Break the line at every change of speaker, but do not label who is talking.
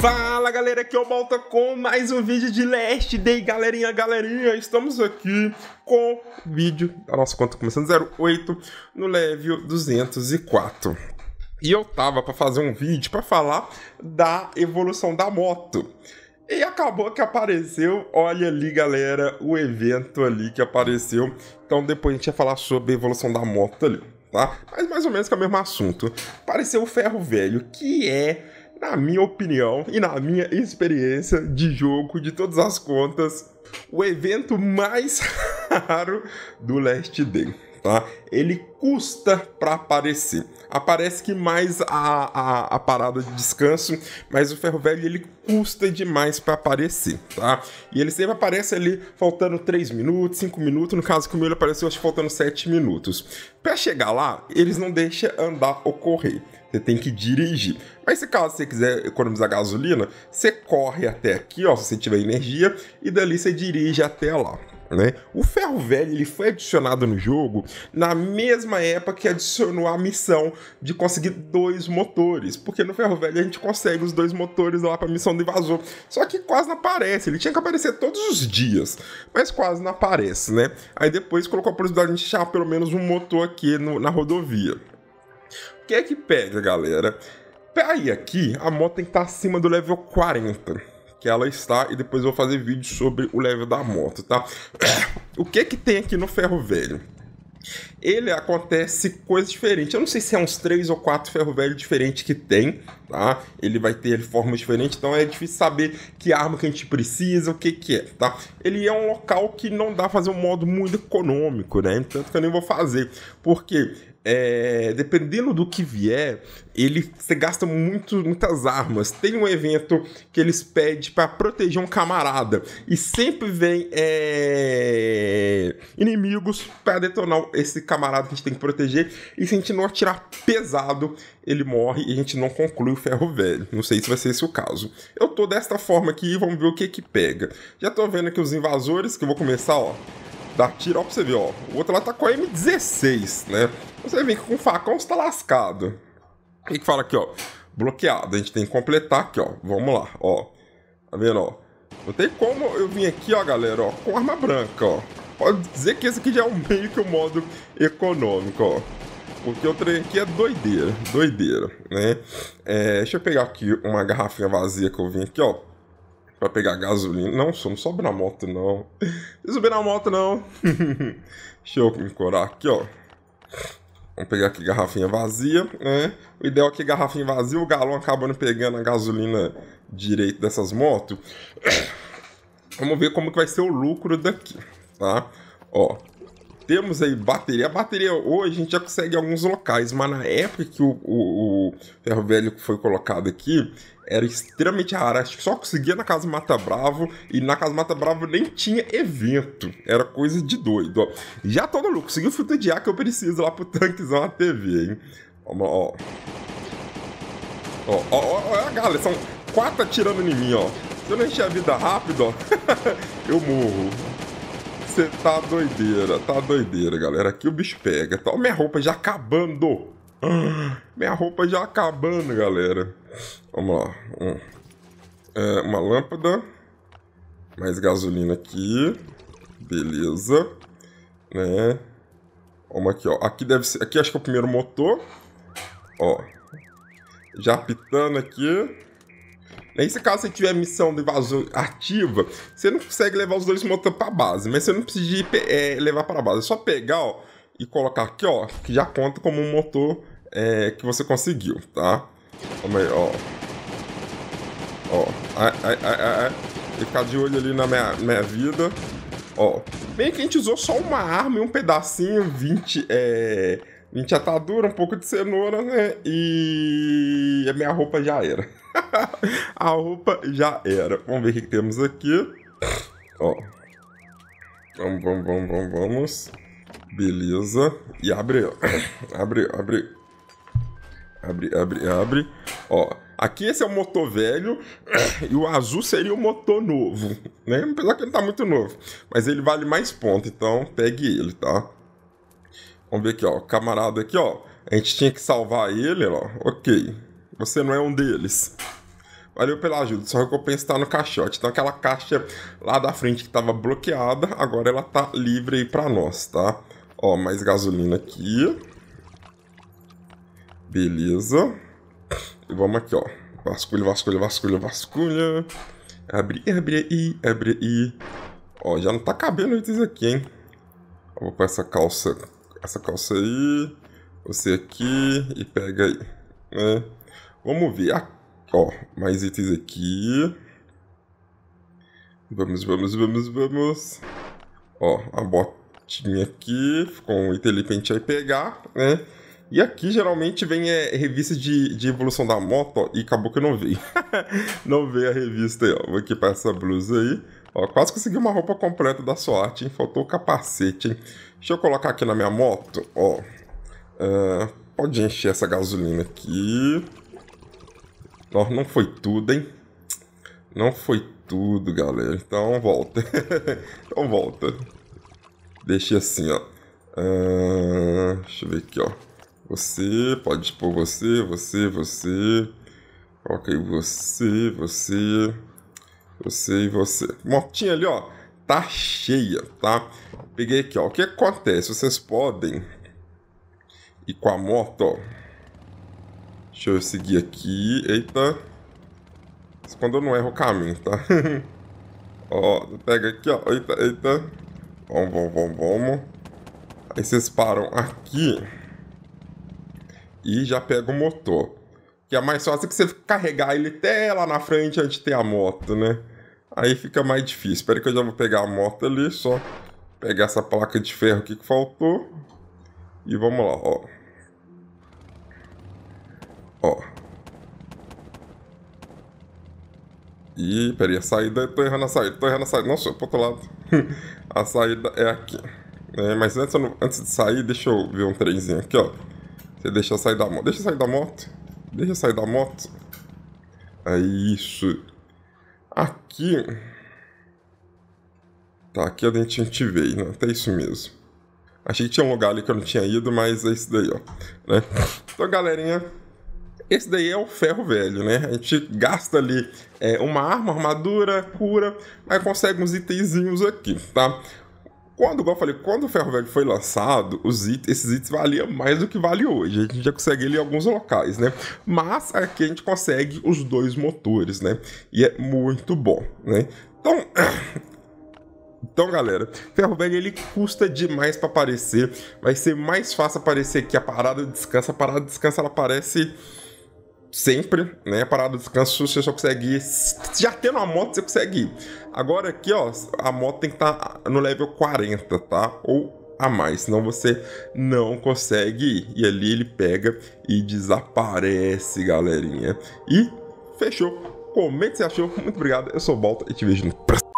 Fala galera, aqui é o com mais um vídeo de Last Day, galerinha, galerinha, estamos aqui com o vídeo da nossa conta começando 08 no level 204. E eu tava para fazer um vídeo para falar da evolução da moto. E acabou que apareceu, olha ali galera, o evento ali que apareceu. Então depois a gente ia falar sobre a evolução da moto ali, tá? Mas mais ou menos que é o mesmo assunto. Apareceu o ferro velho, que é na minha opinião e na minha experiência de jogo, de todas as contas, o evento mais raro do Last Day tá? Ele custa para aparecer. Aparece que mais a, a, a, parada de descanso, mas o ferro velho ele custa demais para aparecer, tá? E ele sempre aparece ali faltando 3 minutos, 5 minutos, no caso que o ele apareceu acho faltando 7 minutos. Para chegar lá, eles não deixam andar ou correr. Você tem que dirigir. Mas se caso você quiser economizar gasolina, você corre até aqui, ó, se você tiver energia, e dali você dirige até lá, né? O ferro velho ele foi adicionado no jogo na mesma época que adicionou a missão de conseguir dois motores, porque no ferro velho a gente consegue os dois motores lá para a missão do invasor, só que quase não aparece. Ele tinha que aparecer todos os dias, mas quase não aparece, né? Aí depois colocou a possibilidade de achar pelo menos um motor aqui no, na rodovia. O que é que pega, galera? Aí aqui a moto tem que estar tá acima do level 40 que ela está e depois eu vou fazer vídeo sobre o level da moto, tá? O que que tem aqui no ferro velho? Ele acontece coisas diferentes. Eu não sei se é uns três ou quatro ferro velho diferentes que tem, tá? Ele vai ter forma diferente, então é difícil saber que arma que a gente precisa, o que que é, tá? Ele é um local que não dá pra fazer um modo muito econômico, né? Tanto que eu nem vou fazer, porque é, dependendo do que vier, ele você gasta muito, muitas armas. Tem um evento que eles pedem para proteger um camarada e sempre vem é, inimigos para detonar esse camarada que a gente tem que proteger. E se a gente não atirar pesado, ele morre e a gente não conclui o ferro velho. Não sei se vai ser esse o caso. Eu tô desta forma aqui, vamos ver o que que pega. Já tô vendo aqui os invasores que eu vou começar, ó. Dá tiro ó, pra você ver, ó. O outro lá tá com a M16, né? Você vem com o facão, você tá lascado. O que fala aqui, ó. Bloqueado. A gente tem que completar aqui, ó. Vamos lá, ó. Tá vendo, ó? Não tem como eu vim aqui, ó, galera, ó, com arma branca, ó. Pode dizer que esse aqui já é um meio que o um modo econômico, ó. Porque o trem aqui é doideira, doideira, né? É, deixa eu pegar aqui uma garrafinha vazia que eu vim aqui, ó para pegar gasolina. Não, só não sobe na moto, não. Não subir na moto, não. Deixa eu me encorar aqui, ó. Vamos pegar aqui garrafinha vazia, né? O ideal é que garrafinha vazia, o galão acabando pegando a gasolina direito dessas motos. Vamos ver como que vai ser o lucro daqui, tá? Ó, temos aí bateria. A bateria hoje a gente já consegue em alguns locais, mas na época que o, o, o ferro velho foi colocado aqui, era extremamente raro. Acho que só conseguia na Casa Mata Bravo e na Casa Mata Bravo nem tinha evento. Era coisa de doido. Já tô mundo conseguiu o filtro de ar que eu preciso lá pro tanquezão na TV, hein? Vamos lá, ó. Ó, ó, ó, ó é a galera, são quatro atirando em mim, ó. Se eu não encher a vida rápido, ó, eu morro. Você tá doideira, tá doideira, galera. Aqui o bicho pega. Tá, minha roupa já acabando. Ah, minha roupa já acabando, galera. Vamos lá. Um. É, uma lâmpada. Mais gasolina aqui. Beleza. Né? Vamos aqui, ó. Aqui deve ser... Aqui acho que é o primeiro motor. Ó. Já pitando aqui. Nesse é caso, se tiver missão de invasor ativa, você não consegue levar os dois motores para base, mas você não precisa ir, é, levar para base. É só pegar ó, e colocar aqui, ó, que já conta como um motor é, que você conseguiu, tá? Calma aí, ó. Ó. Ai, ai, ai, ai. ficar de olho ali na minha, minha vida. Ó. Bem que a gente usou só uma arma e um pedacinho 20. É a gente já tá duro um pouco de cenoura, né? E a minha roupa já era. a roupa já era. Vamos ver o que, que temos aqui. Ó. Vamos, vamos, vamos, vamos, vamos. Beleza. E abre, abre, abre. Abre, abre, abre. Ó. Aqui esse é o motor velho e o azul seria o motor novo, né? Apesar que ele tá muito novo, mas ele vale mais ponto, então pegue ele, tá? Vamos ver aqui, ó. O camarada aqui, ó. A gente tinha que salvar ele, ó. Ok. Você não é um deles. Valeu pela ajuda. Sua recompensa está no caixote. Então aquela caixa lá da frente que estava bloqueada, agora ela tá livre aí para nós, tá? Ó, mais gasolina aqui. Beleza. E vamos aqui, ó. Vasculha, vasculha, vasculha, vasculha. Abre, abre aí, abre aí. Ó, já não tá cabendo isso aqui, hein? vou pôr essa calça essa calça aí, você aqui e pega aí, né? Vamos ver, ah, ó, mais itens aqui. Vamos, vamos, vamos, vamos. Ó, a botinha aqui, com um item ali pra gente aí pegar, né? E aqui geralmente vem é, revista de, de evolução da moto, ó, e acabou que eu não vi. não veio a revista aí, ó. Vou aqui essa blusa aí. Ó, quase consegui uma roupa completa da sorte, hein? Faltou o capacete, hein? Deixa eu colocar aqui na minha moto, ó. Uh, pode encher essa gasolina aqui. Ó, não foi tudo, hein? Não foi tudo, galera. Então volta. então volta. Deixei assim, ó. Uh, deixa eu ver aqui, ó. Você, pode expor você, você, você. Coloquei você, você. Você e você. Motinha ali, ó, tá cheia, tá? Peguei aqui, ó. O que acontece? Vocês podem ir com a moto, ó. Deixa eu seguir aqui. Eita. Quando eu não erro o caminho, tá? ó, pega aqui, ó. Eita, eita. Vamos, vamos, vamos, vamos. Aí vocês param aqui. E já pega o motor. Que é mais fácil que você carregar ele até lá na frente antes de ter a moto, né? Aí fica mais difícil. Espera que eu já vou pegar a moto ali, só pegar essa placa de ferro aqui que faltou. E vamos lá, ó. Ó. E peraí, a saída, eu tô errando a saída, tô errando a saída. Nossa, pro outro lado. a saída é aqui. É, mas antes, não, antes de sair, deixa eu ver um trenzinho aqui, ó. Você deixa sair da moto. Deixa sair da moto. Deixa sair da moto. É isso. Aqui. Tá, aqui a gente veio, né? Até isso mesmo. Achei que tinha um lugar ali que eu não tinha ido, mas é isso daí, ó. Né? Então, galerinha, esse daí é o ferro velho, né? A gente gasta ali é, uma arma, armadura, cura, mas consegue uns itenzinhos aqui, tá? Quando, igual eu falei, quando o ferro velho foi lançado, os it, esses itens valiam mais do que vale hoje. A gente já consegue ele em alguns locais, né? Mas aqui a gente consegue os dois motores, né? E é muito bom, né? Então, Então, galera, ferro velho ele custa demais para aparecer. Vai ser mais fácil aparecer aqui a parada descansa. A parada descansa ela aparece sempre, né? Parada de descanso, você só consegue ir. Já tendo a moto, você consegue ir. Agora aqui, ó, a moto tem que estar tá no level 40, tá? Ou a mais, senão você não consegue ir. E ali ele pega e desaparece, galerinha. E fechou. Comente se achou. Muito obrigado. Eu sou o Balta e te vejo no próximo.